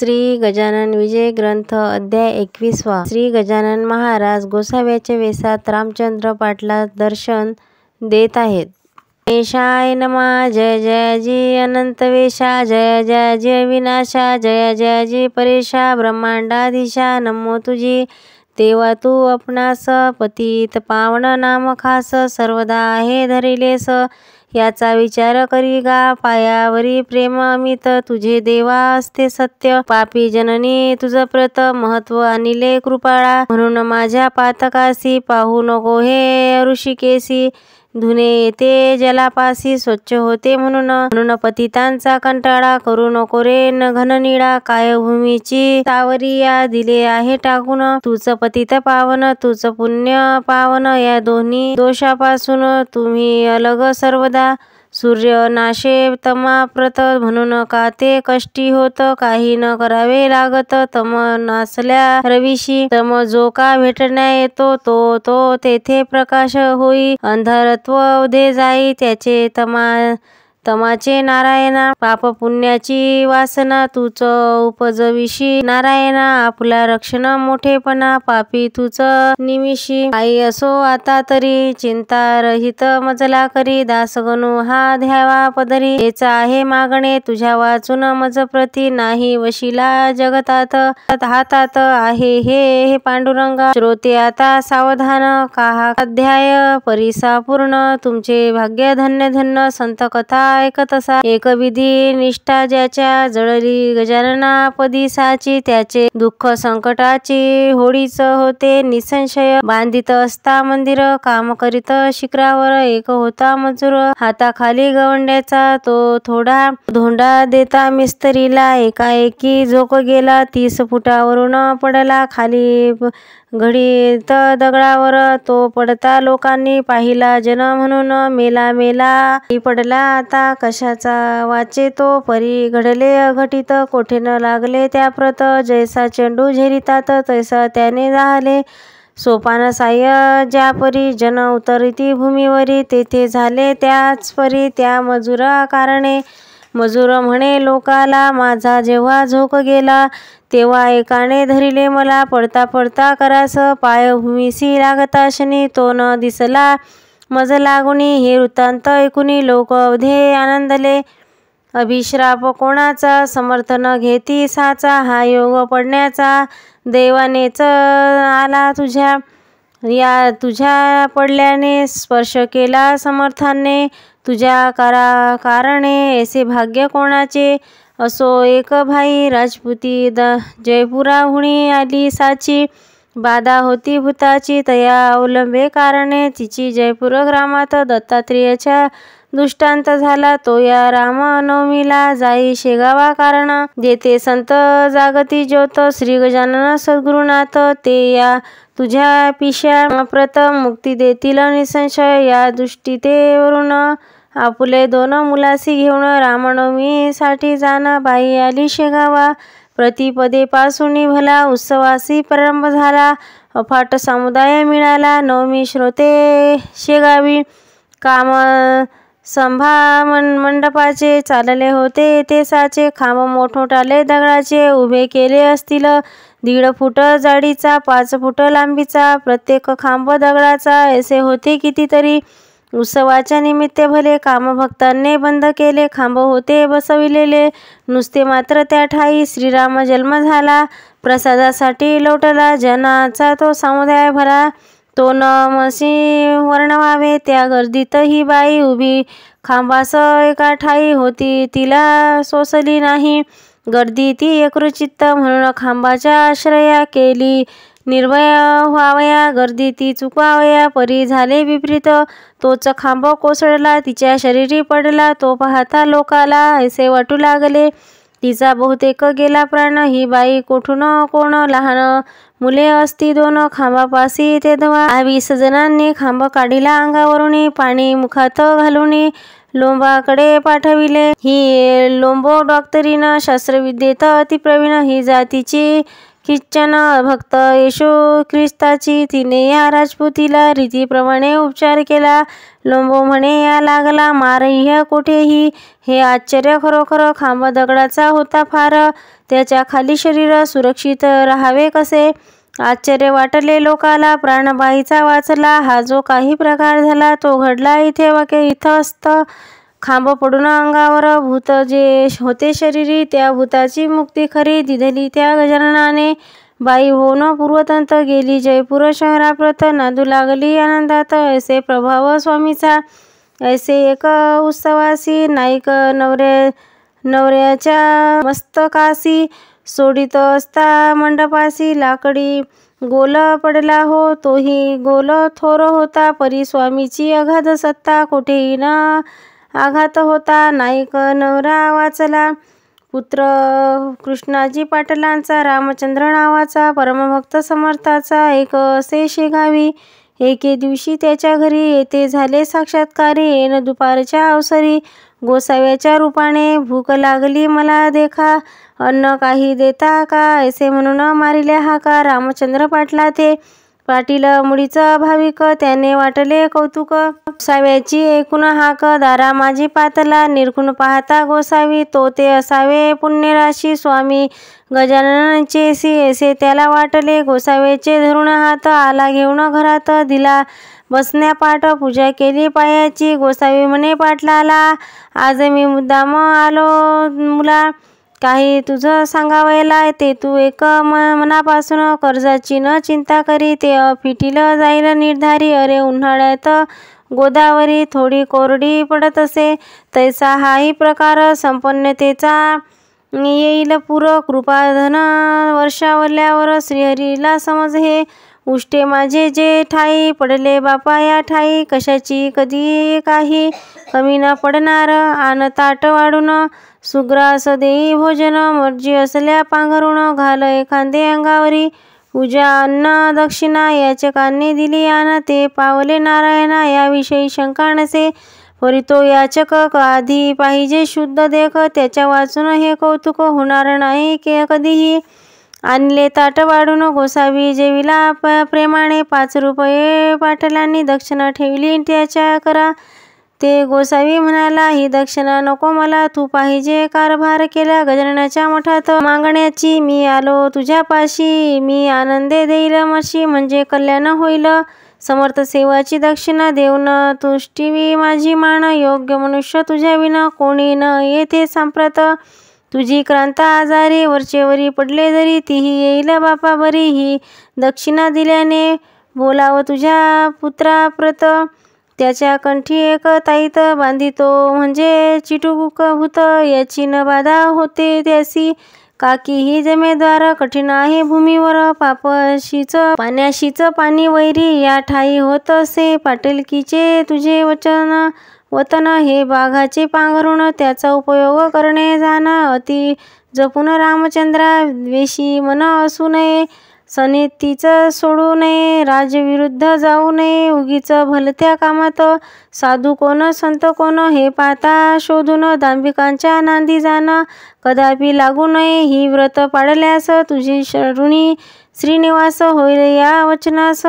श्री गजानन विजय ग्रंथ अध्याय एकवीसवा श्री गजानन महाराज गोसाव्याच्या वेसात रामचंद्र पाटला दर्शन देत आहेत वेशाय नमा जय जय जी अनंत वेशा जय जय जय विनाशा जय जय जी परेशा ब्रह्मांडाधीशा नमो तुझी तेव्हा तू अपनास पतित पावन नाम खास सर्वदा हे धरिलेस याचा विचार करी गा पायावरी प्रेम अमित तुझे देवा असते सत्य पापी जननी तुझ प्रत महत्व अनिले कृपाळा म्हणून माझ्या पातकासी पाहू नको हे ऋषिकेसी धुने येते जलापाशी स्वच्छ होते म्हणून म्हणून पतितांचा कंटाळा करू नको रे न घननिळा काय भूमीची सावरिया दिले आहे टाकून तुझ पतित पावन तुझ पुण्य पावन या दोन्ही दोषापासून तुम्ही अलग सर्वदा सूर्य नाशे तमा प्रत म्हणून का ते कष्टी होत काही न करावे लागत तम नासल्या रविशी तम जो का भेटण्या येतो तो तो तेथे प्रकाश होई अंधारत्व उदे जाई त्याचे तमा तमाचे नारायणा पाप पुण्याची वासना तुच उपजविशी नारायणा आपला रक्षण मोठेपणा पापी तुच निमिशी आई असो आता तरी चिंता रहित मजला करी दासगणू हा ध्यावा पदरी याचा आहे मागणे तुझ्या वाचून मज प्रती नाही वशिला जगतात हातात आहे हे हे पांडुरंगा श्रोते आता सावधान का अध्याय परिसा पूर्ण तुमचे भाग्य धन्य धन्य संत कथा एक विधी निष्ठा ज्याच्या जळली गजानना पदी साची त्याचे दुःख संकटाची होळीच होते निसंशय बांधित असता मंदिर काम करीत शिखरावर एक होता मजूर हाताखाली गवंड्याचा तो थोडा धोंडा देता मिस्त्रीला एकाएकी झोक गेला तीस फुटावरून पडला खाली घडी तर दगडावर तो पडता लोकांनी पाहिला जन म्हणून मेला मेला पडला आता कशाचा वाचे तो परी घडले अघटित कोठे न लागले त्या प्रत जैसा चेंडू झेरितात तैसा त्याने झाले सोपान साय ज्या परी जन उतरती भूमीवरी तेथे झाले त्याच परी त्या मजुरा कारणे मजूर म्हणे लोकाला माझा जेव्हा झोक गेला तेव्हा एकाने धरिले मला पडता पडता करास पाय लागताशनी लागता शनी तो न दिसला मज लागुनी हे वृत्तांत ऐकुनी लोक अवधे आनंदले अभिश्राप कोणाचा समर्थन घेती साचा हा योग पडण्याचा देवानेच आला तुझ्या या तुझ्या पडल्याने स्पर्श केला समर्थाने तुझ्या कारा कारणे ऐसे भाग्य कोणाचे असो एक भाई राजपुती द जयपुराहुणी आली साची बाधा होती भूताची तया अवलंबे कारणे तिची जयपूर ग्रामात दत्तात्रेयाच्या दृष्टांत झाला तो या रामनवमीला जाई शेगावा कारण जेथे संत जागती ज्योत श्री गजानन सद्गुरुनाथ ते या तुझ्या पिशा प्रथम मुक्ती देतील निसंशय या दृष्टीतेवरून आपले दोन मुलासी घेऊन रामनवमीसाठी जाणं बाई आली शेगावा प्रतिपदेपासून भला उत्सवासी प्रारंभ झाला अफाट समुदाय मिळाला नवमी श्रोते शेगावी काम संभा मंडपाचे चालले होते ते साचे खांब मोठमोठाले दगडाचे उभे केले असतील दीड फुट जाडीचा पाच फुट लांबीचा प्रत्येक खांब दगडाचा असे होते कितीतरी उत्सवाच्या निमित्त भले कामभक्तांनी बंद केले खांब होते बसविलेले नुसते मात्र त्या ठाई श्रीराम जन्म झाला प्रसादासाठी लोटला जनाचा तो समुदाय भरा न मसी वर्णवावे त्या गर्दीत ही बाई उभी खांबास एका ठाई होती तिला सोसली नाही गर्दी ती एकरुचित्त म्हणून खांबाच्या आश्रया केली निर्भय व्हावया गर्दी ती चुकवावया परी झाले विपरीत तोच खांब कोसळला तिच्या शरीरी पडला तो पाहता लोकाला ऐसे वाटू लागले तिचा बहुतेक गेला प्राण ही बाई कोठून कोण लहान मुले असती दोन पासी ते धवा वीस जणांनी खांब काढिला अंगावरून पाणी मुखात घालून लोंबाकडे पाठविले ही लोंबो डॉक्टरीनं शास्त्रविद्येत अतिप्रवीण ही जातीची ख्रिश्चन भक्त येशू ख्रिस्ताची तिने या राजपुतीला रीतीप्रमाणे उपचार केला लोंबो म्हणे या लागला मार ह्या ही हे आश्चर्य खरोखर खांब दगडाचा होता फार त्याच्या खाली शरीर सुरक्षित राहावे कसे आश्चर्य वाटले लोकाला प्राणबाईचा वाचला हा जो काही प्रकार झाला तो घडला इथे वाके इथं खांब पडून अंगावर भूत जे होते शरीरी त्या भूताची मुक्ती खरी दिधली त्या गजाननाने बाई होऊन पूर्वतंत गेली जयपूर शहराप्रत नादू लागली आनंदात ऐसे प्रभाव स्वामीचा ऐसे एक उत्सवासी नाईक नवऱ्या नवऱ्याच्या मस्तकाशी सोडित असता मंडपासी लाकडी गोल पडला हो तोही गोल थोर होता परी स्वामीची अगाध सत्ता कुठेही ना आघात होता नाईक नवरा वाचला पुत्र कृष्णाजी पाटलांचा रामचंद्र नावाचा परमभक्त समर्थाचा एक असे शेगावी एके दिवशी त्याच्या घरी येथे झाले साक्षात्कारी न दुपारच्या अवसरी गोसाव्याच्या रूपाने भूक लागली मला देखा अन्न काही देता का असे म्हणून मारिले हा का रामचंद्र पाटला ते पाटील मुळीचं भाविक त्याने वाटले कौतुक साव्याची एकूण हाक दारा माझी पातला निरखून पाहता गोसावी तो ते असावे पुण्यराशी स्वामी गजाननचे सी असे त्याला वाटले गोसावेचे धरून हात आला घेऊन घरात दिला बसण्यापाठ पूजा केली पायाची गोसावी म्हणे पाटलाला आज मी मुद्दाम आलो मुला काही तुझं सांगावयाला ते तू एक म मनापासून कर्जाची न चिंता करी ते फिटील जाईल निर्धारी अरे उन्हाळ्यात गोदावरी थोडी कोरडी पडत असे तैसा हाही प्रकार संपन्नतेचा येईल पूर कृपाधन वर्षावल्यावर श्रीहरीला समज हे उष्टे माझे जे ठाई पडले बापा या ठाई कशाची कधी काही कमी न पडणार आन ताट वाढून सुग्रास देई भोजन मर्जी असल्या पांघरुण घाल एखादे अंगावरी पूजा अन्न दक्षिणा याचकांनी दिली आन ते पावले नारायणा याविषयी शंका नसे परी तो याचक आधी पाहिजे शुद्ध देख त्याच्या वाचून हे कौतुक होणार नाही के कधीही आणले ताट वाढून गोसावी जेविला प्रेमाने पाच रुपये पाटलांनी दक्षिणा ठेवली त्याच्या करा ते गोसावी म्हणाला ही दक्षिणा नको मला तू पाहिजे कारभार केला गजाननाच्या मठात मागण्याची मी आलो तुझ्यापाशी मी आनंदे देईल मशी म्हणजे कल्याण होईल समर्थ सेवाची दक्षिणा देऊन तुष्टीवी माझी मान योग्य मनुष्य तुझ्या विना कोणी न येथे सांप्रत तुझी क्रांत आजारी वरचेवरी पडले जरी तीही येईल बापा बरी ही दक्षिणा दिल्याने बोलावं तुझ्या पुत्राप्रत त्याच्या कंठी एक ताईत बांधितो म्हणजे चिटूक भूत याची न बाधा होते त्यासी काकी ही जमेदार कठीण आहे भूमीवर पापशीच पाण्याशीच पाणी वैरी या ठाई होत असे पाटीलकीचे तुझे वचन वतन हे बाघाचे पांघरुण त्याचा उपयोग करणे जाण अति जपून रामचंद्रा द्वेषी मन असू नये सने तिचं सोडू नये राजविरुद्ध जाऊ नये उगीच भलत्या कामात साधू कोण संत कोण हे पाहता शोधून दांभिकांच्या नांदी जाणं कदापि लागू नये ही व्रत पाडल्यास तुझी शरुणी श्रीनिवास होईल या वचनास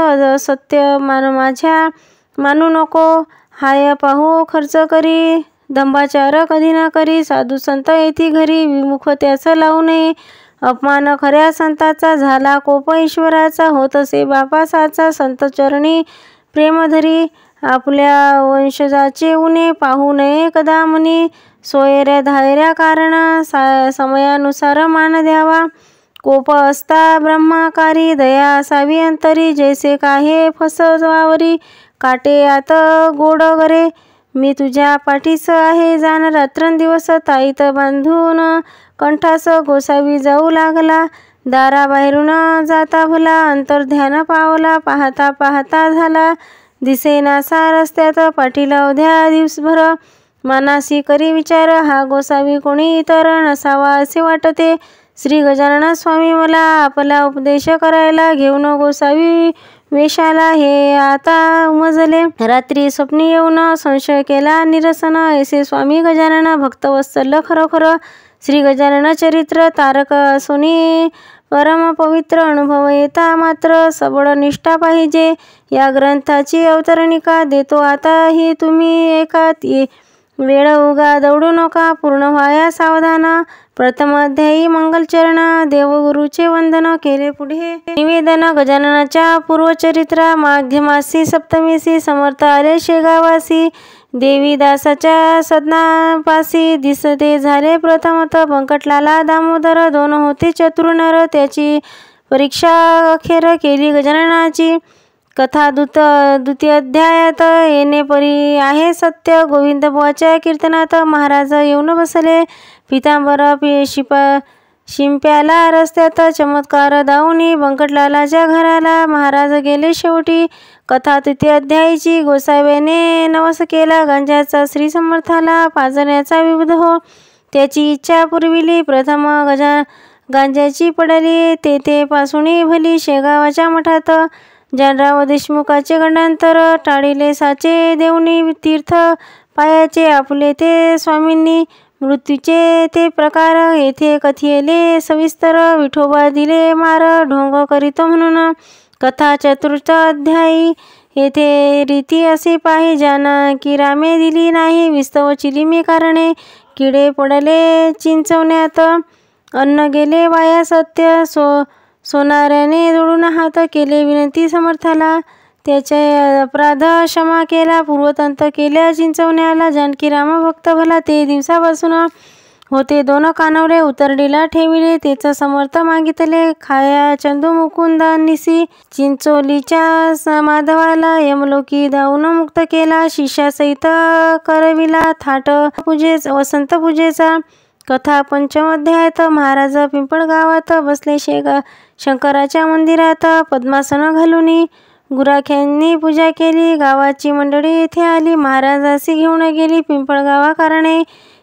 सत्य मान माझ्या मानू नको हाय पाहू खर्च करी दंबाचार कधी ना करी साधू संत येथे घरी विमुख त्याचं लावू नये अपमान खऱ्या संताचा झाला कोप ईश्वराचा होत असे बापासाचा चरणी प्रेमधरी आपल्या वंशजाचे उणे पाहू नये मुनी सोयऱ्या धायऱ्या कारण सा समयानुसार मान द्यावा कोप असता ब्रह्माकारी दया असावी अंतरी जैसे काहे फसवावरी काटे आत गोड गरे मी तुझ्या पाठीस आहे जाण रात्रंदिवस ताईत बांधून कंठास गोसावी जाऊ लागला बाहेरून जाता भला अंतर ध्यान पावला पाहता पाहता झाला दिसेनासा रस्त्यात पाठीला उद्या दिवसभर मानासी करी विचार हा गोसावी कोणी इतर नसावा असे वाटते श्री गजानन स्वामी मला आपला उपदेश करायला घेऊन गोसावी वेशाला हे आता उमजले रात्री स्वप्नी येऊन संशय केला निरसन ऐसे स्वामी गजानन भक्तवत्सल खरोखर श्री गजानन चरित्र तारक सुनी परम पवित्र अनुभव येता मात्र सबळ निष्ठा पाहिजे या ग्रंथाची अवतरणिका देतो आता ही तुम्ही एकात वेळ उगा दौडू नका पूर्ण व्हाया सावधाना प्रथम अध्यायी मंगलचरण देवगुरूचे वंदन केले पुढे निवेदन गजाननाच्या पूर्वचरित्रा माध्यमासी सप्तमीसी समर्थ आले शेगावासी देवीदासाच्या सदनापाशी दिसते झाले प्रथमत बंकटलाला दामोदर दोन होते चतुर्नर त्याची परीक्षा अखेर केली गजाननाची कथा द्वितीय अध्यायात येणे परी आहे सत्य गोविंद बुवाच्या कीर्तनात महाराज येऊन बसले पितांबर पि शिपा शिंप्याला रस्त्यात चमत्कार दाऊनी बंकटलालाच्या घराला महाराज गेले शेवटी कथा तृतीय अध्यायची गोसाव्याने नवस केला गंजाचा श्री समर्थाला पाजण्याचा विविध हो त्याची इच्छा पुरविली प्रथम गजा गांजाची पडली तेथे पासुणी भली शेगावाच्या मठात जानराव देशमुखाचे गणांतर टाळीले साचे देवनी तीर्थ पायाचे आपले ते स्वामींनी मृत्यूचे ते प्रकार येथे कथियेले सविस्तर विठोबा दिले मार ढोंग करीत म्हणून कथा चतुर्थ अध्यायी येथे रीती असे पाहि ज्यांना की रामे दिली नाही विस्तव चिलिमी कारणे किडे पडले चिंचवण्यात अन्न गेले वाया सत्य सो सोनाऱ्याने जोडून हात केले विनंती समर्थाला त्याचे अपराध क्षमा केला पूर्वतंत केल्या चिंचवण्याला जानकी भक्त भला ते दिवसापासून होते दोन कानवरे उतरडीला ठेविले तेच समर्थ मागितले खाया चंदू मुकुंद निसी चिंचोलीच्या माधवाला यमलोकी दाऊन मुक्त केला सहित करविला थाट पूजे वसंत पूजेचा कथा पंचमाध्यायात महाराज पिंपळ गावात बसले शेगा शंकराच्या मंदिरात पद्मासनं घालून गुराख्यांनी पूजा केली गावाची मंडळी येथे आली महाराजाशी घेऊन गेली पिंपळ गावाकारणे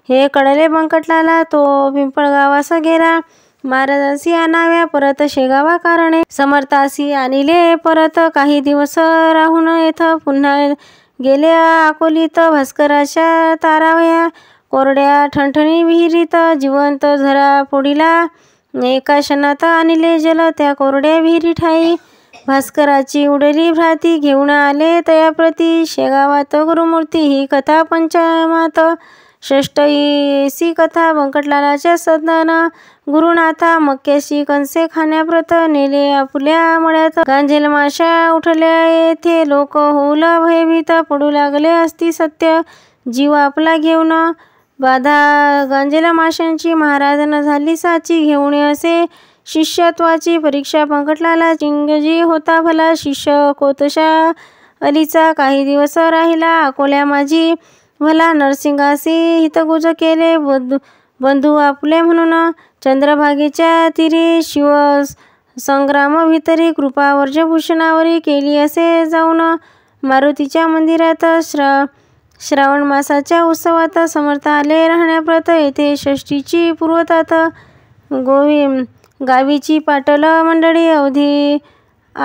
हे कळले बंकटलाला तो पिंपळगावास गेला महाराजासी आणाव्या परत शेगावा कारणे समर्थासी आणले परत काही दिवस राहून येथ पुन्हा गेले अकोलीत भास्कराच्या तारावया कोरड्या ठणठणी विहिरीत जिवंत झरा पुढीला एका क्षणात आणले जल त्या कोरड्या विहिरी ठाई भास्कराची उडली भ्राती घेऊन आले तयाप्रती शेगावात गुरुमूर्ती ही कथा पंचमात ऐसी कथा बंकटलालाच्या सदन गुरुनाथा मक्याशी कंसे खाण्याप्रत नेले आपल्या मळ्यात गांजेल माशा उठल्या येथे लोक होऊल भयभीत पडू लागले असती सत्य जीव आपला घेऊन बाधा गांजेला माशांची महाराजांना झाली साची घेऊन असे शिष्यत्वाची परीक्षा पंकटलाला चिंगजी होता भला शिष्य कोतशा अलीचा काही दिवस राहिला अकोल्या माझी भला नरसिंहाशी हितगुज केले बंधू बंधू आपले म्हणून चंद्रभागेच्या तिरी शिव कृपा वर्जभूषणावरी केली असे जाऊन मारुतीच्या मंदिरात श्र श्रावण मासाच्या उत्सवात समर्थ आले राहण्याप्रत येथे षष्टीची पूर्वतात गोवी गावीची पाटल मंडळी अवधी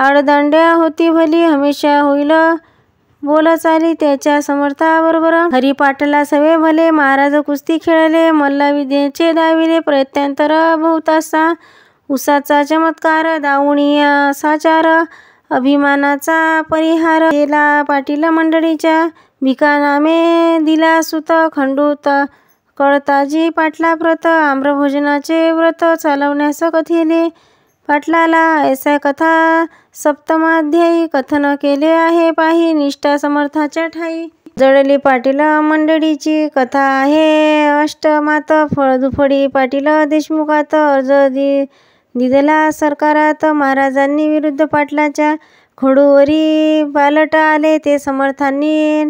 आडदांड्या होती भली हमेशा होईल बोलत आली त्याच्या समर्थाबरोबर हरिपाटला सवे भले महाराज कुस्ती खेळले मल्लविद्येचे दाविले प्रत्यंतर बहुतासा उसाचा चमत्कार दावणी साचार अभिमानाचा परिहार केला पाटील मंडळीच्या भिकानामे दिला सुत खंडूत कळताजी पाटला व्रत आम्रभोजनाचे व्रत चालवण्यास कथिले पाटलाला ऐसा कथा सप्तमाध्यायी कथन केले आहे पाही निष्ठा समर्थाच्या ठाई जळली पाटील मंडळीची कथा आहे अष्टमात फळदुफळी पाटील देशमुखात अर्ज दि दिलेला सरकारात महाराजांनी विरुद्ध पाटलाच्या खडूवरी पालट आले ते समर्थांनी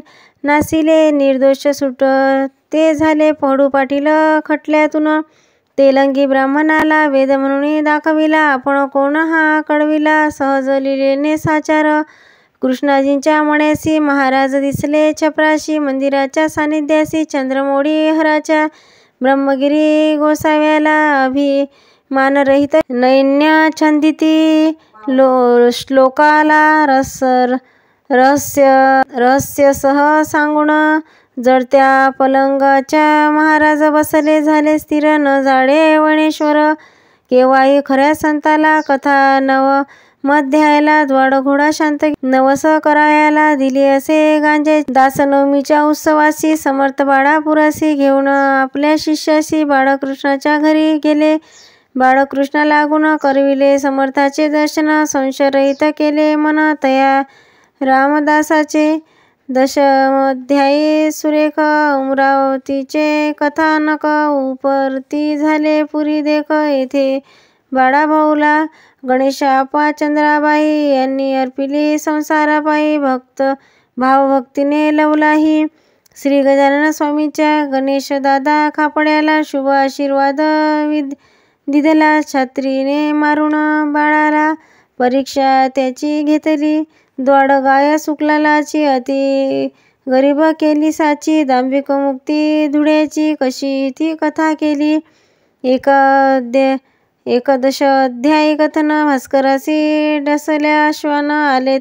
नासिले निर्दोष सुट ते झाले पडू पाटील खटल्यातून तेलंगी ब्राह्मणाला वेद म्हणून दाखविला आपण कोण हा कळविला सहज लिलेने साचार कृष्णाजींच्या मण्यासी महाराज दिसले छपराशी मंदिराच्या सानिध्यासी चंद्रमोडी हराच्या ब्रह्मगिरी गोसाव्याला अभिमानरहित नैन्य छंदिती लो श्लोकाला रस रहस्य सह सांगून जडत्या पलंगाच्या महाराज बसले झाले स्थिर न जाळे वणेश्वर केव्हाही खऱ्या संताला कथा नव मध्यायला द्वाड घोडा शांत नवस करायला दिली असे गांजे दासनवमीच्या उत्सवाशी समर्थ बाळापुरासी घेऊन आपल्या शिष्याशी बाळकृष्णाच्या घरी गेले बाळकृष्ण लागून करविले समर्थाचे दर्शन संशयरहित केले मन तया रामदासाचे दशमध्यायी सुरेख अमरावतीचे कथानक उपरती झाले पुरी देख येथे बाळाभाऊला गणेशापा चंद्राबाई यांनी अर्पिली संसाराबाई भक्त भावभक्तीने लवलाही श्री गजानन स्वामीच्या गणेशदादा खापड्याला शुभ आशीर्वाद विद दिदला छात्रीने मारून बाळाला परीक्षा त्याची घेतली दोडगाया सुकलालाची लाची अति गरिबा केली साची दांभिक मुक्ती धुळ्याची कशी ती कथा केली एका दे एकदश अध्यायी कथन भास्करासी डसल्या श्वान आले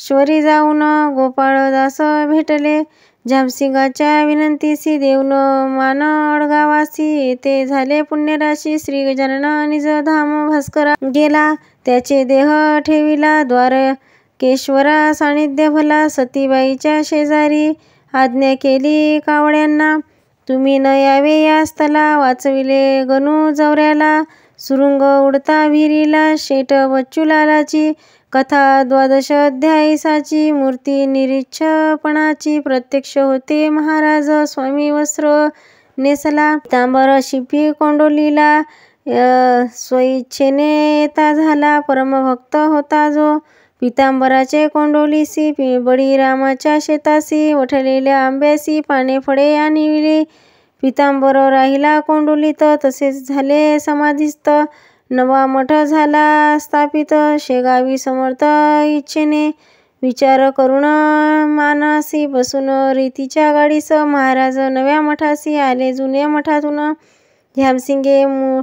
श्वरी जाऊन गोपाळदास भेटले झापसिंगाच्या विनंतीसी देवनो मानड गावासी ते झाले पुण्यराशी श्री गजानन निज धाम भास्कर गेला त्याचे देह ठेविला द्वार केश्वरा सानिध्य भला सतीबाईच्या शेजारी आज्ञा केली कावड्यांना तुम्ही न यावे या स्थला वाचविले गणू जवऱ्याला सुरुंग उडता विहिरीला शेट बच्चूलालाची कथा द्वादश अध्यायी साची मूर्ती निरीच्छपणाची प्रत्यक्ष होते महाराज स्वामी वस्त्र नेसला तांबर शिपी कोंडोलीला स्वइच्छेने येता झाला परमभक्त होता जो पितांबराचे कोंडोलीसी बळी बळीरामाच्या शेतासी वठलेल्या आंब्यासी पाने फळे आणि पितांबर राहिला कोंडोलीत तसेच झाले समाधीस्त नवा मठ झाला स्थापित शेगावी समर्थ इच्छेने विचार करून मानासी बसून रीतीच्या गाडीस महाराज नव्या मठासी आले जुन्या मठातून झ्यामसिंगे मु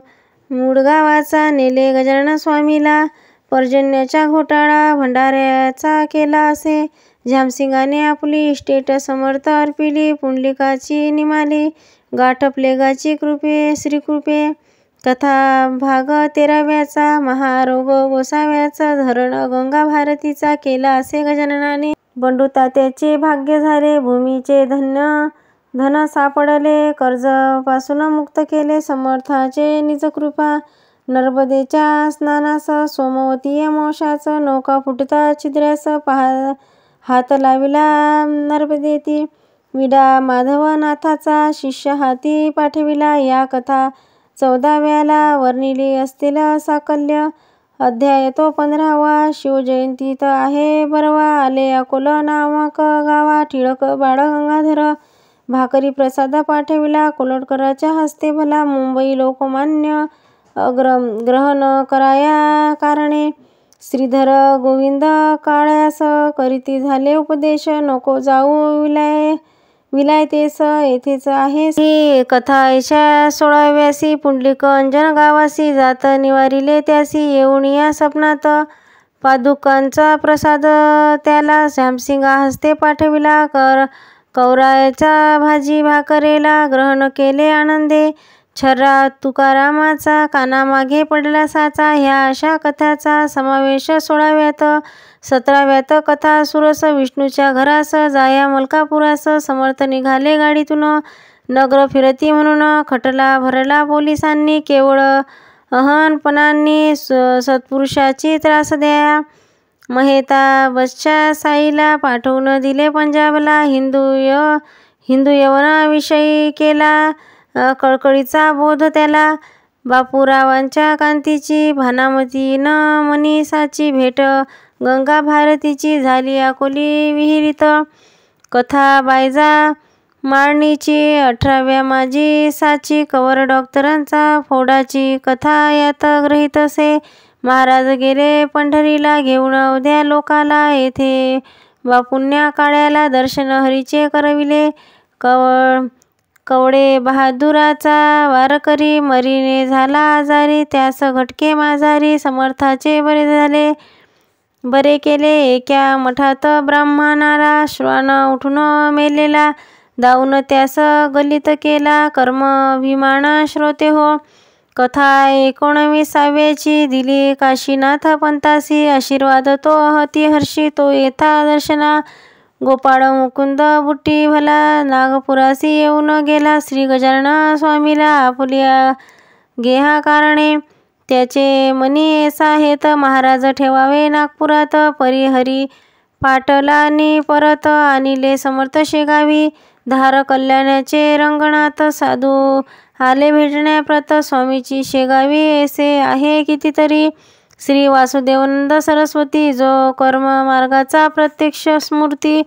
मुडगावाचा नेले गजानन स्वामीला पर्जन्याचा घोटाळा भंडाऱ्याचा केला असे झ्यामसिंगाने आपली इस्टेट समर्थ अर्पिली पुंडलिकाची निमाली गाठ प्लेगाची कृपे श्रीकृपे कथा भाग तेराव्याचा महारोग गोसाव्याचा धरण गंगा भारतीचा केला असे गजाननाने बंडुता त्याचे भाग्य झाले भूमीचे धन्य धन सापडले कर्ज पासून मुक्त केले समर्थाचे निजकृपा नर्मदेच्या स्नानास सोमवतीय मोशाच नौका फुटता छिद्र्यास पहा हात लाविला नर्मदेती विडा माधवनाथाचा शिष्य हाती पाठविला या कथा चौदाव्याला वर्णिली असतील साकल्य अध्याय तो पंधरावा शिवजयंतीत आहे बरवा आले अकोल नामक गावा टिळक बाळ गंगाधर भाकरी प्रसाद पाठविला कोलटकराच्या हस्ते भला मुंबई लोकमान्य अग्र ग्रहण कराया कारणे श्रीधर गोविंद काळ्यास करीती झाले उपदेश नको जाऊ विलाय विलायतेस येथेच आहे ही कथा ऐशा सोळाव्यासी पुंडलिक अंजन गावासी जात निवारिले त्यासी येऊन या सपनात पादुकांचा प्रसाद त्याला श्यामसिंग हस्ते पाठविला कर कौरायचा भाजी भाकरेला ग्रहण केले आनंदे छर्रा तुकारामाचा कानामागे पडला साचा ह्या अशा कथाचा समावेश सोळाव्यात सतराव्यात कथा सुरस विष्णूच्या घरास जाया मलकापुरास समर्थ निघाले गाडीतून नगर फिरती म्हणून खटला भरला पोलिसांनी केवळ अहनपणांनी सत्पुरुषाची त्रास द्या महेता बच्चा साईला पाठवून दिले पंजाबला हिंदू य हिंदू यवनाविषयी केला कळकळीचा बोध त्याला बापूरावांच्या कांतीची भानामती न मनीसाची भेट गंगा भारतीची झाली अकोली विहिरीत कथा बायजा मारणीची अठराव्या माझी साची कवर डॉक्टरांचा फोडाची कथा यात ग्रहित असे महाराज गेले पंढरीला घेऊन उद्या लोकाला येथे बापुण्या काळ्याला दर्शन हरीचे करविले कवळ कवडे बहादुराचा वारकरी मरीने झाला आजारी त्यास घटके माजारी समर्थाचे बरे झाले बरे केले एक्या मठात ब्राह्मणाला श्वान उठून मेलेला दाऊन त्यास गलित केला कर्म अभिमान श्रोते हो कथा एकोणविसाव्याची दिली काशीनाथ पंतासी आशीर्वाद तो हती हर्षी तो येथा दर्शना गोपाळ मुकुंद बुट्टी भला नागपुरासी येऊन गेला श्री गजानन स्वामीला आपुलिया गेहा कारणे त्याचे मनी आहेत महाराज ठेवावे नागपुरात परिहरी पाटलांनी परत आणिले समर्थ शेगावी धार कल्याणाचे रंगणात साधू आले भेटण्याप्रत स्वामीची शेगावी ऐसे आहे कितीतरी श्री वासुदेवनंद सरस्वती जो कर्म मार्गाचा प्रत्यक्ष स्मृती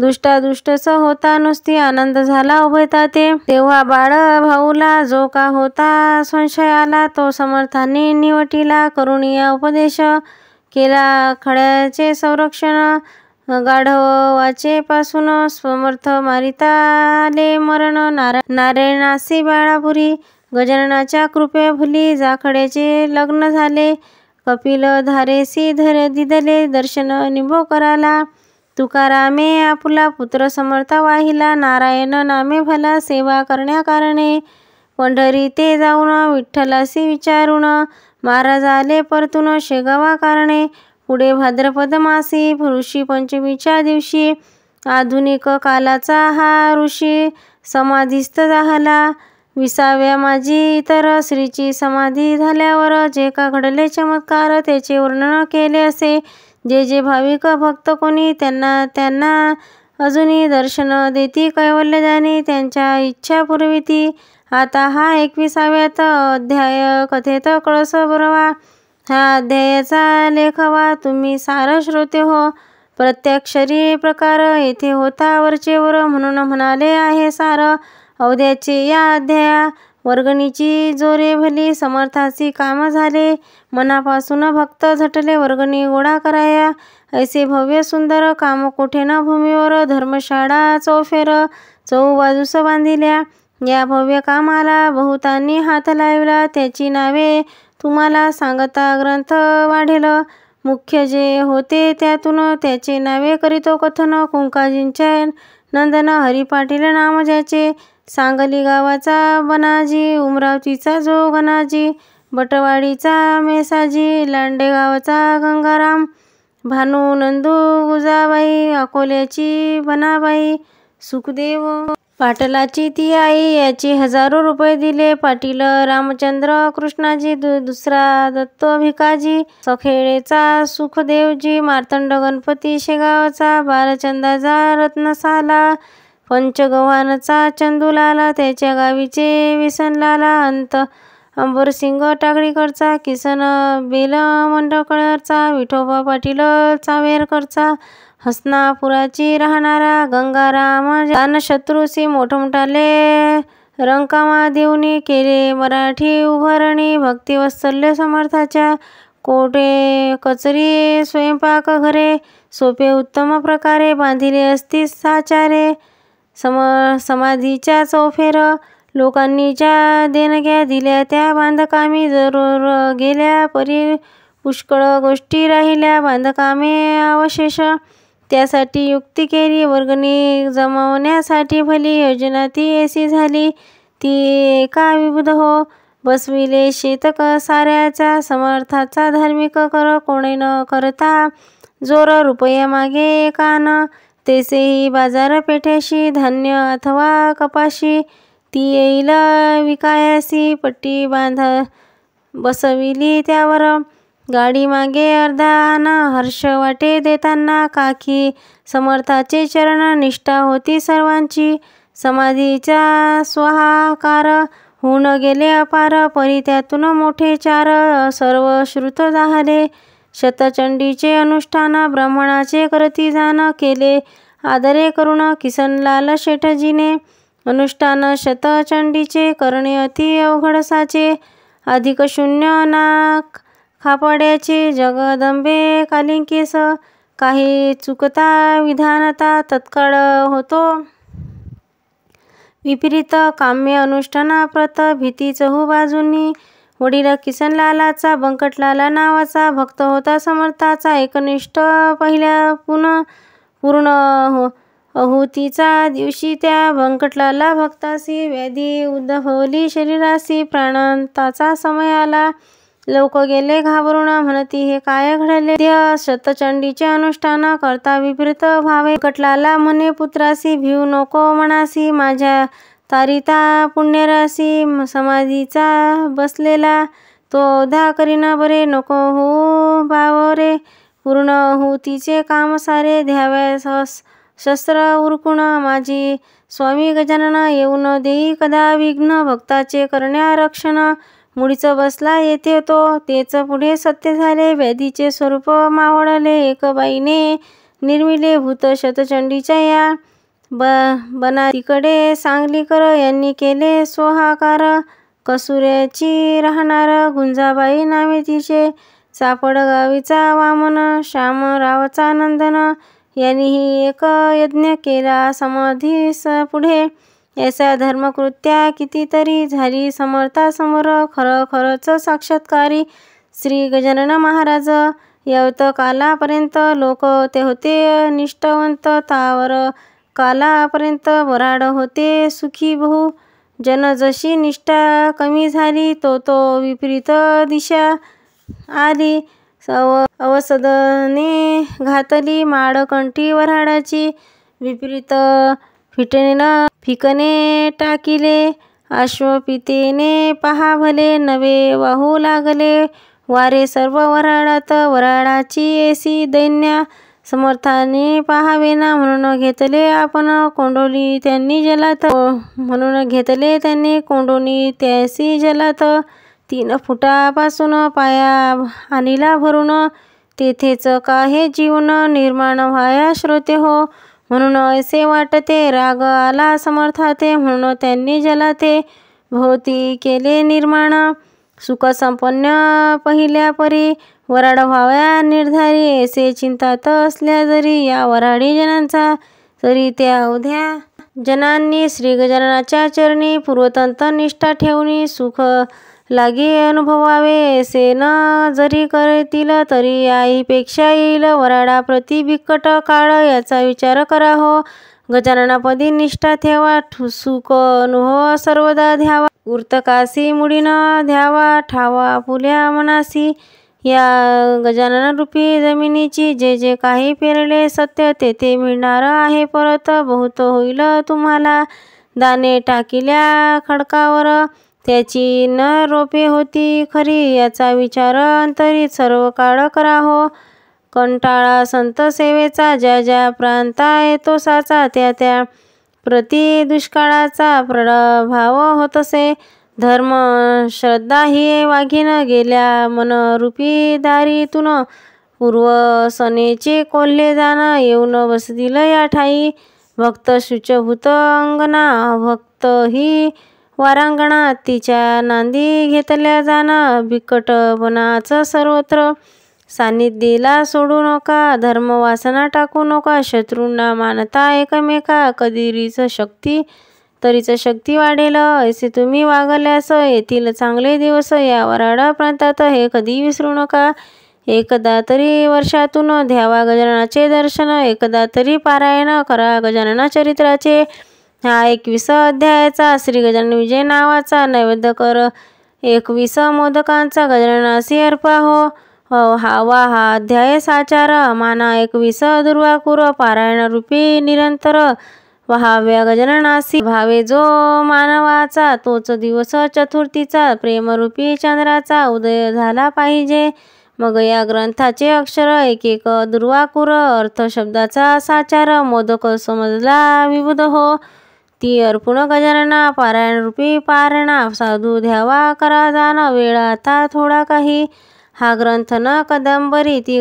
दुष्टा स होता नुसती आनंद झाला उभयता ते तेव्हा बाळ भाऊला जो का होता संशय आला तो समर्थाने निवटीला करुणिया उपदेश केला खड्याचे संरक्षण गाढवाचे पासून समर्थ मारिता मरण नार नारायणासी बाळापुरी गजाननाच्या कृपे भुली जाखड्याचे लग्न झाले कपिल धारेसी धर दिदले दर्शन निभो कराला तुकारामे आपुला पुत्र समर्था वाहिला नारायण नामे भला सेवा कारणे पंढरी ते जाऊन विठ्ठलासी विचारून आले परतून शेगावा कारणे पुढे भाद्रपद मासी ऋषी पंचमीच्या दिवशी आधुनिक कालाचा हा ऋषी समाधीस्थ झाला विसाव्या माझी इतर श्रीची समाधी झाल्यावर जे का घडले चमत्कार त्याचे वर्णन केले असे जे जे भाविक भक्त कोणी त्यांना त्यांना अजूनही दर्शन देती कैवल्य त्यांच्या इच्छापूर्वी ती आता हा एकविसाव्यात अध्याय कथेत कळस बरवा हा अध्यायाचा लेखवा तुम्ही सार श्रोते हो प्रत्यक्षरी प्रकार येथे होता वरचे वर म्हणून म्हणाले आहे सारं अवद्याचे या अध्याया वर्गणीची जोरे भली समर्थासी काम झाले मनापासून भक्त झटले वर्गणी गोळा कराया ऐसे भव्य सुंदर काम कोठे ना भूमीवर धर्मशाळा चौफेर चौ बाजूस बांधिल्या या भव्य कामाला बहुतांनी हात लावला त्याची नावे तुम्हाला सांगता ग्रंथ वाढेल मुख्य जे होते त्यातून त्याचे नावे करीतो कथन कुंकाजींचे नंदन हरिपाटील नाम ज्याचे सांगली गावाचा बनाजी उमरावतीचा जोगनाजी बटवाडीचा मेसाजी लांडे गावाचा गंगाराम भानू नंदू गुजाबाई अकोल्याची बनाबाई सुखदेव पाटलाची ती आई याची हजारो रुपये दिले पाटील रामचंद्र कृष्णाजी दु दुसरा दत्त भिकाजी सखेळेचा सुखदेवजी मार्तंड गणपती शेगावचा बालचंदाचा रत्नसाला पंचगव्हाणचा चंदूलाला त्याच्या गावीचे विसनलाला अंत अंबरसिंग करचा किसन बेल मंडळकडचा विठोबा पाटील चावेरकडचा हसनापुराची राहणारा गंगाराम शत्रुसी मोठमोठाले रंकामा देऊनी केले मराठी उभारणी भक्तिवत्सल्य समर्थाच्या कोटे कचरी स्वयंपाक घरे सोपे उत्तम प्रकारे बांधिले असती साचारे सम समाधीच्या चौफेर लोकांनी ज्या देणग्या दिल्या त्या बांधकामी जरूर गेल्या परी पुष्कळ गोष्टी राहिल्या बांधकामे अवशेष त्यासाठी युक्ती केली वर्गणी जमवण्यासाठी भली योजना ती एसी झाली ती का विबुध हो बसविले शेतक साऱ्याचा समर्थाचा धार्मिक कर कोणी न करता जोर रुपया मागे कान तेसेही बाजारपेठेशी धान्य अथवा कपाशी ती येईल विकायासी पट्टी बांध बसविली त्यावर गाडी मागे अर्धा आना हर्ष वाटे देताना काकी समर्थाचे चरण निष्ठा होती सर्वांची समाधीचा स्वहाकार होऊन गेले अपार परी मोठे चार सर्व श्रुत झाले शतचंडीचे अनुष्ठान ब्राह्मणाचे करती जाण केले आदरे करुण किसनलाल शेठजीने अनुष्ठान शतचंडीचे करणे अति अवघडसाचे अधिक शून्य नाक खापड्याचे जगदंबे कालिंकेस काही चुकता विधानता तत्काळ होतो विपरीत काम्य अनुष्ठानाप्रत भीती चहू बाजूंनी वडील किसनलालाचा बंकटलाला नावाचा भक्त होता समर्थाचा एकनिष्ठ पहिल्या पुन पूर्ण हो अहुतीचा दिवशी त्या बंकटलाला भक्तासी व्याधी उद्भवली शरीरासी प्राणांताचा समय आला लोक गेले घाबरून म्हणती हे काय घडले शतचंडीचे अनुष्ठान करता विपरीत व्हावे कटलाला म्हणे पुत्रासी भिऊ नको म्हणासी माझ्या तारिता पुण्यराशी समाधीचा बसलेला तो धा करीना बरे नको हो रे पूर्ण हुतीचे काम सारे ध्यावे सस शस्त्र उरकुण माझी स्वामी गजानन येऊन देई कदा विघ्न भक्ताचे करण्या रक्षण बसला येते तो तेच पुढे सत्य झाले व्याधीचे स्वरूप मावळले एक बाईने निर्मिले भूत शतचंडीच्या या ब बना तिकडे सांगलीकर यांनी केले सोहाकार कसुऱ्याची राहणार गुंजाबाई नावे तिचे सापडगावीचा वामन श्यामरावचा नंदन ही एक यज्ञ केला समाधीस पुढे याचा धर्मकृत्या कितीतरी झाली समर्थासमोर खरं खरंच साक्षात्कारी श्री गजानन महाराज यवत कालापर्यंत लोक ते होते निष्ठावंत तावर कालापर्यंत वराड होते सुखी बहु जन जशी निष्ठा कमी झाली तो तो विपरीत दिशा आली सव अवसदने घातली माडकंठी वराडाची विपरीत फिटनेनं फिकने टाकिले अश्वपितेने पहा भले नवे वाहू लागले वारे सर्व वराडात वराडाची एसी दैन्या समर्थाने ना म्हणून घेतले आपण कोंडोली त्यांनी जलात म्हणून घेतले त्यांनी कोंडोली त्यासी जलात तीन फुटापासून पाया आणिला भरून तेथेच काही जीवन निर्माण व्हाया श्रोते हो म्हणून असे वाटते राग आला समर्थाते म्हणून त्यांनी जलाते भोवती केले निर्माण सुखसंपन्न पहिल्या परी वराडा व्हाव्या निर्धारी से चिंतात असल्या जरी या वराडी जनांचा तरी त्या उद्या जनांनी श्री गजाननाच्या चरणी पूर्वतंत निष्ठा ठेवणी सुख लागे अनुभवावे असे न जरी करतील तरी आईपेक्षा येईल वराडा प्रति बिकट काळ याचा विचार करा हो गजाननापदी निष्ठा ठेवा सुख अनुभव सर्वदा ध्यावा उर्तकाशी मुडीनं ध्यावा ठावा पुल्या मनासी या रूपी जमिनीची जे जे काही पेरले सत्य ते ते मिळणार आहे परत बहुत होईल तुम्हाला दाणे टाकिल्या खडकावर त्याची न रोपे होती खरी याचा विचार अंतरी सर्व काळ करा हो कंटाळा संत सेवेचा ज्या ज्या प्रांता येतो साचा त्या त्या प्रति दुष्काळाचा प्रभाव होत असे धर्म श्रद्धा ही वाघीन गेल्या मन रूपी दारीतून पूर्व सनेचे कोल्हे जाणं येऊन बसतील या ठाई भक्त शुचभूत अंगना भक्त ही वारांगणा तिच्या नांदी घेतल्या बिकट बनाच सर्वत्र सानिध्यला सोडू नका धर्मवासना टाकू नका शत्रूंना मानता एकमेका कधीरीच शक्ती तरीचं शक्ती वाढेल असे तुम्ही वागल्यास येथील चांगले दिवस या वराडा प्रांतात हे कधी विसरू नका एकदा तरी वर्षातून ध्यावा गजाननाचे दर्शन एकदा तरी पारायण करा गजानन चरित्राचे हा एकवीस अध्यायाचा श्री गजानन विजय नावाचा नैवेद्य कर एकवीस मोदकांचा गजाननासी अर्पा हो, हो हा वा हा अध्याय साचार माना एकवीस दुर्वाकुर रूपी निरंतर व्हाव्या गजरनासी भावे जो मानवाचा तोच दिवस चतुर्थीचा प्रेमरूपी चंद्राचा उदय झाला पाहिजे मग या ग्रंथाचे अक्षर एक एक दुर्वाकुर अर्थ शब्दाचा साचार मोदक समजला विबुध हो ती अर्पुण गजनना पारायण रूपी पारणा साधू ध्यावा करा जाना वेळ आता थोडा काही हा ग्रंथ न कदंबरी ती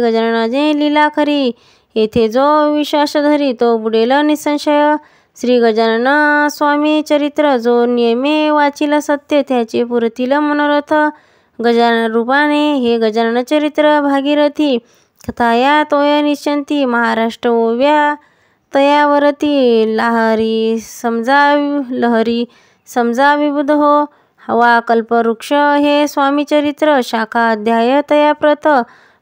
जे लीला खरी येथे जो विश्वास धरी तो बुडेल निसंशय श्री गजानन स्वामी चरित्र जो नियमे वाचिल सत्य त्याचे पुरतील मनोरथ गजानन रूपाने हे गजानन चरित्र भागीरथी कथाया तोय निश्चंती महाराष्ट्र ओव्या तयावरती लहरी समजा लहरी समजा विबुध हो हवा कल्पवृक्ष हे स्वामी चरित्र शाखा अध्याय तयाप्रत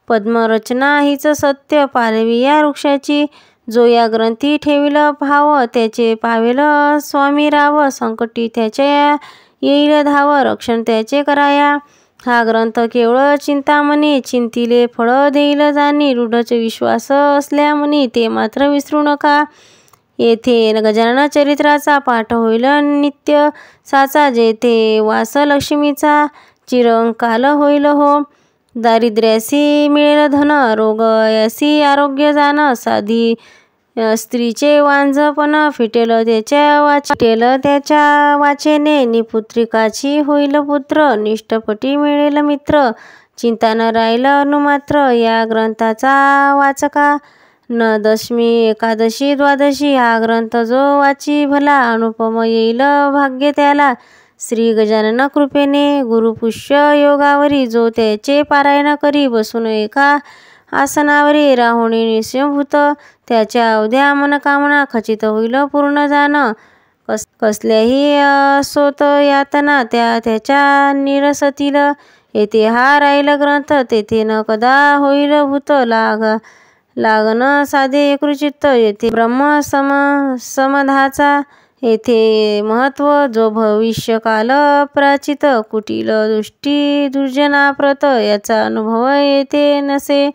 पद्मरचना हिचं सत्य पालवी या वृक्षाची जो या ग्रंथी ठेविल भाव त्याचे पावेल स्वामी राव संकटी त्याच्या येईल धाव रक्षण त्याचे कराया हा ग्रंथ केवळ चिंतामणी चिंतीले फळ देईल जाणे रूढचे विश्वास असल्या म्हणी ते मात्र विसरू नका येथे गजानन चरित्राचा पाठ होईल नित्य साचा जेथे वास लक्ष्मीचा चिरंकाल होईल हो दारिद्र्याशी मिळेल धन रोग यासी आरोग्य जाण साधी स्त्रीचे वांझपण फिटेल त्याच्या वाच त्याच्या वाचेने निपुत्रिकाची होईल पुत्र निष्ठपटी मिळेल मित्र चिंता न राहिलं अनुमात्र या ग्रंथाचा वाचका न दशमी एकादशी द्वादशी हा ग्रंथ जो वाची भला अनुपम येईल भाग्य त्याला श्री गजानन कृपेने गुरुपुष्य योगावरी जो त्याचे पारायण करी बसून एका आसनावरी राहुणी निस्यभूत त्याच्या अवध्या मनकामना खचित होईल पूर्ण जाण कस कसल्याही असोत यातना त्या त्याच्या निरसतील येथे हा राहील ग्रंथ तेथे न कदा होईल भूत लाग लागणं साधे कृचित्त येथे ब्रह्म सम समधाचा येथे महत्व जो भविष्य काल प्राचित कुटील दृष्टी दुर्जनाप्रत याचा अनुभव येथे नसे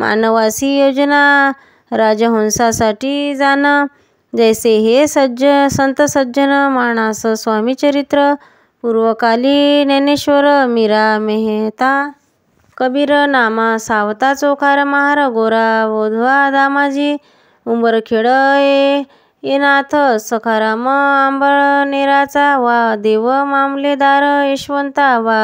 मानवासी योजना राजहंसासाठी जाण जैसे हे सज्ज संत सज्जन मानास स्वामी चरित्र पूर्वकाली ज्ञानेश्वर मीरा मेहता कबीर नामा सावता चोखार महार गोरा बोधवा दामाजी उंबरखेड ए ये नाथ सखाराम आंबळनेराचा वा देव मामलेदार यशवंता वा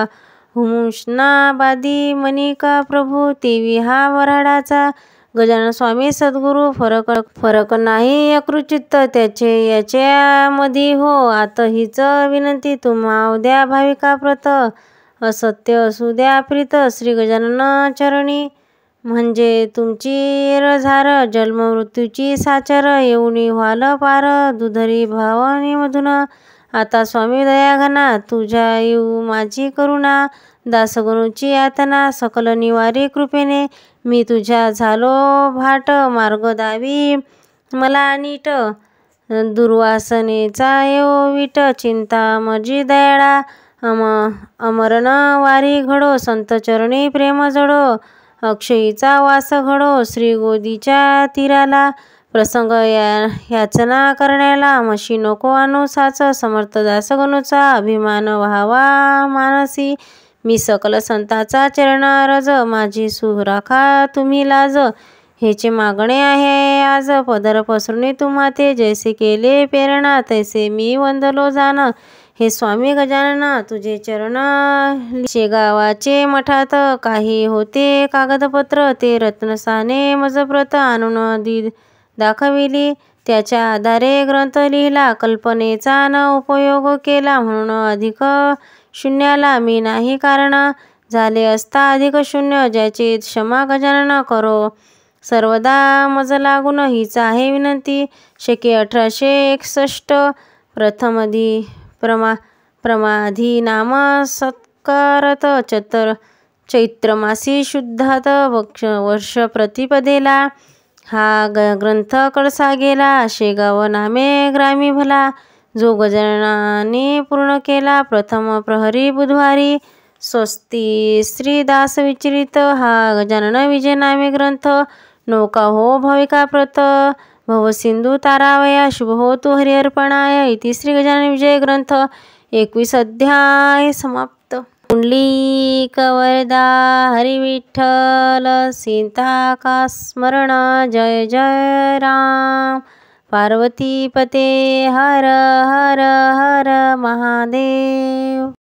बादी मनिका प्रभू तेवी हा वराडाचा गजानन स्वामी सद्गुरू फरक फरक नाही अकृचित्त त्याचे याच्यामध्ये हो आता हीच विनंती तुम्हा उद्या भाविका प्रत असत्य असू द्या प्रीत श्री गजानन चरणी म्हणजे तुमची रझार जन्ममृत्यूची साचर येऊन व्हाल पार दुधरी भावनीमधून आता स्वामी दया तुझ्या येऊ माझी करुणा दासगुरूची यातना सकल निवारी कृपेने मी तुझ्या झालो भाट मार्ग दावी मला नीट दुर्वासनेचा येऊ विट चिंता मजी दयाळा अम अमरण वारी घडो संत चरणी प्रेम जडो अक्षयीचा वास श्री गोदीच्या तीराला प्रसंग या याचना करण्याला मशी नको अनुसाच समर्थ दासगणूचा अभिमान व्हावा मानसी मी सकल संताचा चरणारज माझी सुराखा तुम्ही लाज हेचे मागणे आहे आज पदर पसरूनी तुम्हा ते जैसे केले प्रेरणा तैसे मी वंदलो जाण हे स्वामी गजानना तुझे चरण शेगावाचे मठात काही होते कागदपत्र ते रत्नसाने मजप्रत आणून दि दाखविली त्याच्या आधारे ग्रंथ लिहिला कल्पनेचा न उपयोग केला म्हणून अधिक शून्याला मी नाही कारण झाले असता अधिक शून्य ज्याचे क्षमा गजानन करो सर्वदा मज लागून हीच आहे विनंती शके अठराशे एकसष्ट प्रथमधी प्रमा सत्कारत चतर चैत्रमासी शुद्धात वक्ष वर्ष प्रतिपदेला हा ग ग्रंथ कळसा गेला शेगाव नामे ग्रामी भला जो गजनाने पूर्ण केला प्रथम प्रहरी बुधवारी स्वस्ती श्रीदास विचरित हा गजानन विजय नामे ग्रंथ नौका हो भविका प्रत भवसिंधू तारावया शुभहोतु हरिअर्पणाय इति श्री गजानन विजय ग्रंथ एकवीस अध्याय समाप्त कुंडली कवरदा हरिविठ्ठल सीताका स्मरण जय जय राम पार्वतीपते हर हर हर महादेव